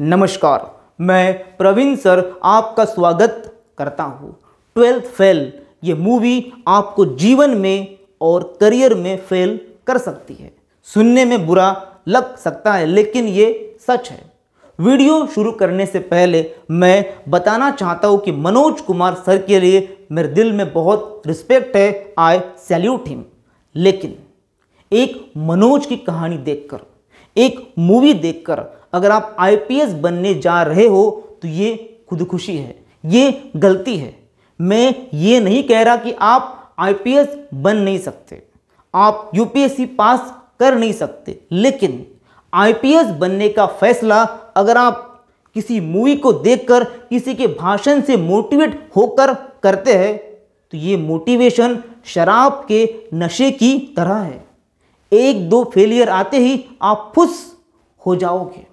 नमस्कार मैं प्रवीण सर आपका स्वागत करता हूँ ट्वेल्थ फेल ये मूवी आपको जीवन में और करियर में फेल कर सकती है सुनने में बुरा लग सकता है लेकिन ये सच है वीडियो शुरू करने से पहले मैं बताना चाहता हूँ कि मनोज कुमार सर के लिए मेरे दिल में बहुत रिस्पेक्ट है आई सैल्यूट हिम लेकिन एक मनोज की कहानी देखकर एक मूवी देखकर अगर आप आईपीएस बनने जा रहे हो तो ये खुदकुशी है ये गलती है मैं ये नहीं कह रहा कि आप आईपीएस बन नहीं सकते आप यूपीएससी पास कर नहीं सकते लेकिन आईपीएस बनने का फैसला अगर आप किसी मूवी को देखकर किसी के भाषण से मोटिवेट होकर करते हैं तो ये मोटिवेशन शराब के नशे की तरह है एक दो फेलियर आते ही आप फुस हो जाओगे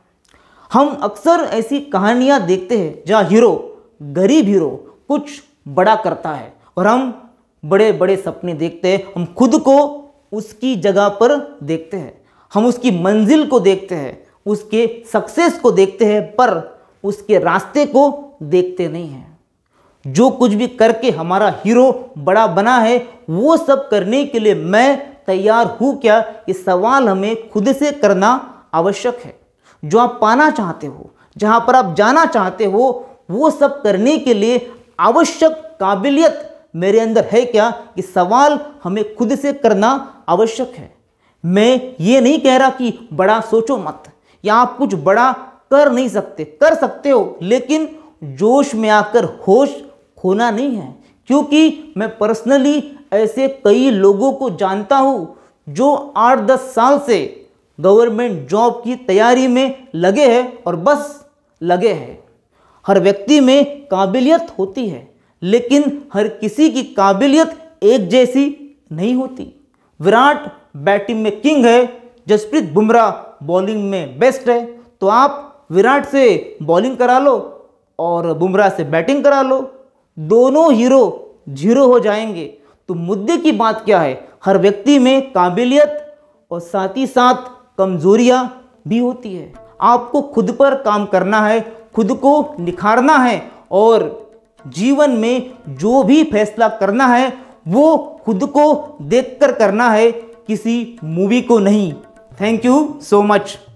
हम अक्सर ऐसी कहानियाँ देखते हैं जहाँ हीरो गरीब हीरो कुछ बड़ा करता है और हम बड़े बड़े सपने देखते हैं हम खुद को उसकी जगह पर देखते हैं हम उसकी मंजिल को देखते हैं उसके सक्सेस को देखते हैं पर उसके रास्ते को देखते नहीं हैं जो कुछ भी करके हमारा हीरो बड़ा बना है वो सब करने के लिए मैं तैयार हूँ क्या ये सवाल हमें खुद से करना आवश्यक है जो आप पाना चाहते हो जहाँ पर आप जाना चाहते हो वो सब करने के लिए आवश्यक काबिलियत मेरे अंदर है क्या कि सवाल हमें खुद से करना आवश्यक है मैं ये नहीं कह रहा कि बड़ा सोचो मत या आप कुछ बड़ा कर नहीं सकते कर सकते हो लेकिन जोश में आकर होश खोना नहीं है क्योंकि मैं पर्सनली ऐसे कई लोगों को जानता हूँ जो आठ दस साल से गवर्नमेंट जॉब की तैयारी में लगे हैं और बस लगे हैं हर व्यक्ति में काबिलियत होती है लेकिन हर किसी की काबिलियत एक जैसी नहीं होती विराट बैटिंग में किंग है जसप्रीत बुमराह बॉलिंग में बेस्ट है तो आप विराट से बॉलिंग करा लो और बुमराह से बैटिंग करा लो दोनों हीरो जीरो हो जाएंगे तो मुद्दे की बात क्या है हर व्यक्ति में काबिलियत और साथ ही साथ कमजोरियां भी होती है आपको खुद पर काम करना है खुद को निखारना है और जीवन में जो भी फैसला करना है वो खुद को देखकर करना है किसी मूवी को नहीं थैंक यू सो मच